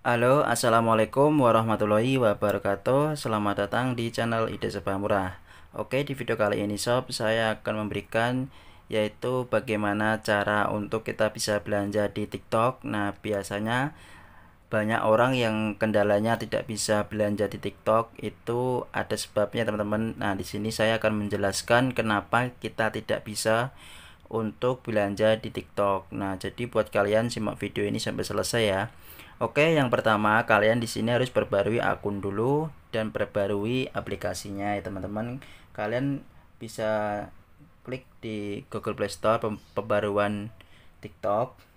Halo, Assalamualaikum warahmatullahi wabarakatuh Selamat datang di channel Ide Sebah Murah Oke, di video kali ini sob, saya akan memberikan yaitu bagaimana cara untuk kita bisa belanja di TikTok Nah, biasanya banyak orang yang kendalanya tidak bisa belanja di TikTok itu ada sebabnya teman-teman. Nah, di sini saya akan menjelaskan kenapa kita tidak bisa untuk belanja di TikTok. Nah, jadi buat kalian simak video ini sampai selesai ya. Oke, yang pertama kalian di sini harus perbarui akun dulu dan perbarui aplikasinya ya teman-teman. Kalian bisa klik di Google Play Store pembaruan TikTok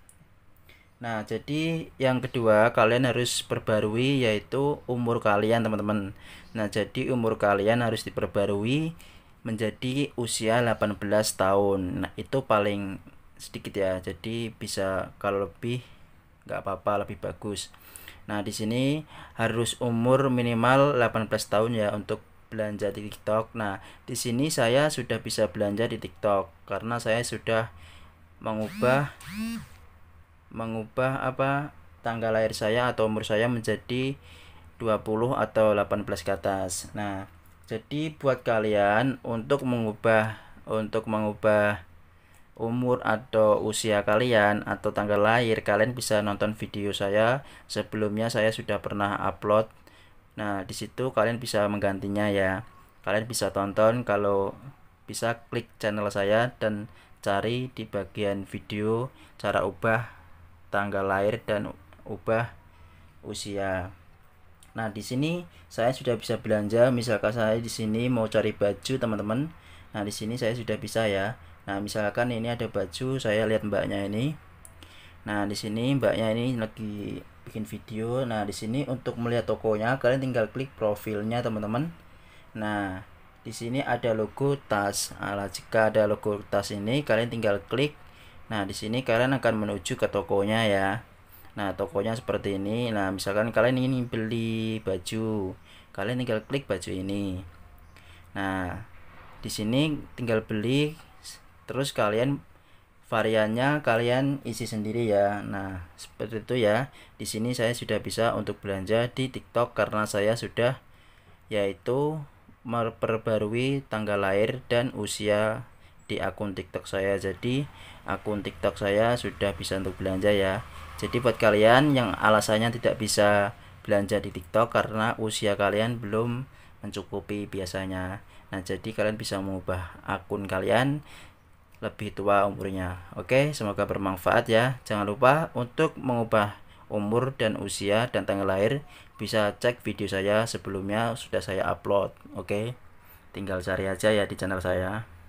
Nah, jadi yang kedua kalian harus perbarui yaitu umur kalian, teman-teman. Nah, jadi umur kalian harus diperbarui menjadi usia 18 tahun. Nah, itu paling sedikit ya. Jadi bisa kalau lebih nggak apa-apa, lebih bagus. Nah, di sini harus umur minimal 18 tahun ya untuk belanja di TikTok. Nah, di sini saya sudah bisa belanja di TikTok karena saya sudah mengubah mengubah apa tanggal lahir saya atau umur saya menjadi 20 atau 18 ke atas. Nah, jadi buat kalian untuk mengubah untuk mengubah umur atau usia kalian atau tanggal lahir, kalian bisa nonton video saya. Sebelumnya saya sudah pernah upload. Nah, di situ kalian bisa menggantinya ya. Kalian bisa tonton kalau bisa klik channel saya dan cari di bagian video cara ubah tanggal lahir dan ubah usia. Nah, di sini saya sudah bisa belanja. Misalkan saya di sini mau cari baju, teman-teman. Nah, di sini saya sudah bisa ya. Nah, misalkan ini ada baju, saya lihat mbaknya ini. Nah, di sini mbaknya ini lagi bikin video. Nah, di sini untuk melihat tokonya kalian tinggal klik profilnya, teman-teman. Nah, di sini ada logo tas. Nah, jika ada logo tas ini, kalian tinggal klik Nah, di sini kalian akan menuju ke tokonya ya. Nah, tokonya seperti ini. Nah, misalkan kalian ingin beli baju, kalian tinggal klik baju ini. Nah, di sini tinggal beli terus kalian variannya kalian isi sendiri ya. Nah, seperti itu ya. Di sini saya sudah bisa untuk belanja di TikTok karena saya sudah yaitu memperbarui tanggal lahir dan usia di akun TikTok saya. Jadi akun TikTok saya sudah bisa untuk belanja ya. Jadi buat kalian yang alasannya tidak bisa belanja di TikTok karena usia kalian belum mencukupi biasanya. Nah, jadi kalian bisa mengubah akun kalian lebih tua umurnya. Oke, semoga bermanfaat ya. Jangan lupa untuk mengubah umur dan usia dan tanggal lahir bisa cek video saya sebelumnya sudah saya upload. Oke. Tinggal cari aja ya di channel saya.